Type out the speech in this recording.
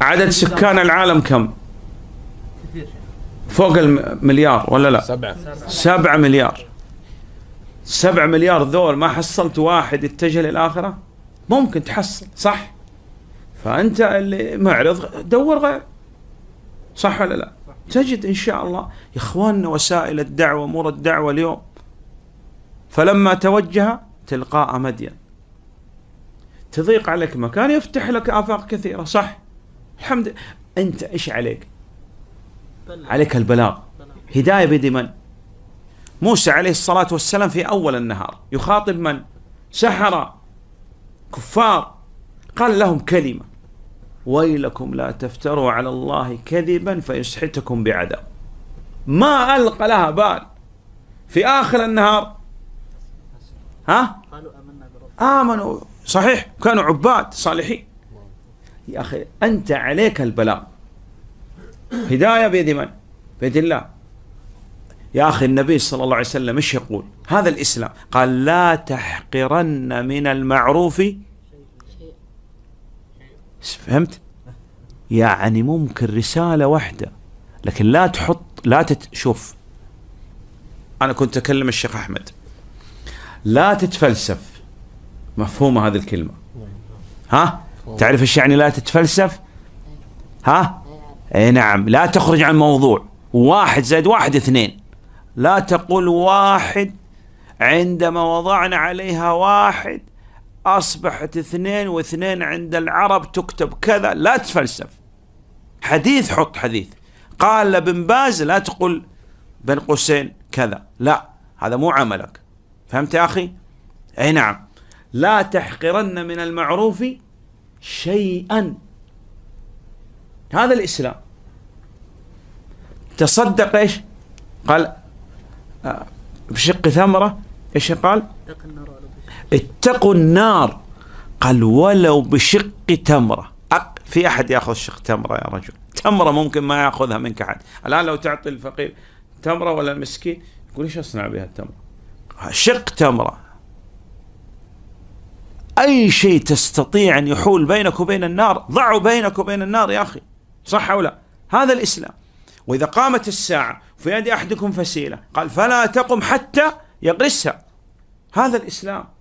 عدد سكان العالم كم؟ فوق المليار ولا لا؟ سبعة سبعة مليار سبعة مليار ذول ما حصلت واحد يتجه للآخرة؟ ممكن تحصل صح؟ فأنت اللي معرض دور غير صح ولا لا؟ تجد إن شاء الله يا إخواننا وسائل الدعوة أمور الدعوة اليوم فلما توجه تلقاء مدين تضيق عليك مكان يفتح لك آفاق كثيرة صح؟ الحمد انت ايش عليك؟ عليك البلاغ هدايه بيد من؟ موسى عليه الصلاه والسلام في اول النهار يخاطب من؟ سحره كفار قال لهم كلمه ويلكم لا تفتروا على الله كذبا فيسحتكم بعذاب ما القى لها بال في اخر النهار ها؟ قالوا امنا بربنا امنوا صحيح كانوا عباد صالحين يا أخي أنت عليك البلاء هداية بيد من؟ بيد الله يا أخي النبي صلى الله عليه وسلم إيش يقول هذا الإسلام قال لا تحقرن من المعروف فهمت يعني ممكن رسالة واحدة لكن لا تحط لا تشوف أنا كنت أكلم الشيخ أحمد لا تتفلسف مفهومة هذه الكلمة ها تعرف ايش يعني لا تتفلسف ها اي نعم لا تخرج عن موضوع واحد زائد واحد اثنين لا تقول واحد عندما وضعنا عليها واحد أصبحت اثنين واثنين عند العرب تكتب كذا لا تتفلسف حديث حط حديث قال لابن باز لا تقول بين قوسين كذا لا هذا مو عملك فهمت يا أخي أي نعم لا تحقرن من المعروف شيئا هذا الإسلام تصدق إيش قال بشق آه، ثمرة إيش قال اتقوا النار قال ولو بشق تمرة في أحد يأخذ شق تمرة يا رجل تمرة ممكن ما يأخذها منك أحد الآن لو تعطي الفقير تمرة ولا المسكين يقول إيش أصنع بها التمرة شق تمرة أي شيء تستطيع أن يحول بينك وبين النار ضعوا بينك وبين النار يا أخي صح أو لا هذا الإسلام وإذا قامت الساعة في يد أحدكم فسيلة قال فلا تقم حتى يغرسها هذا الإسلام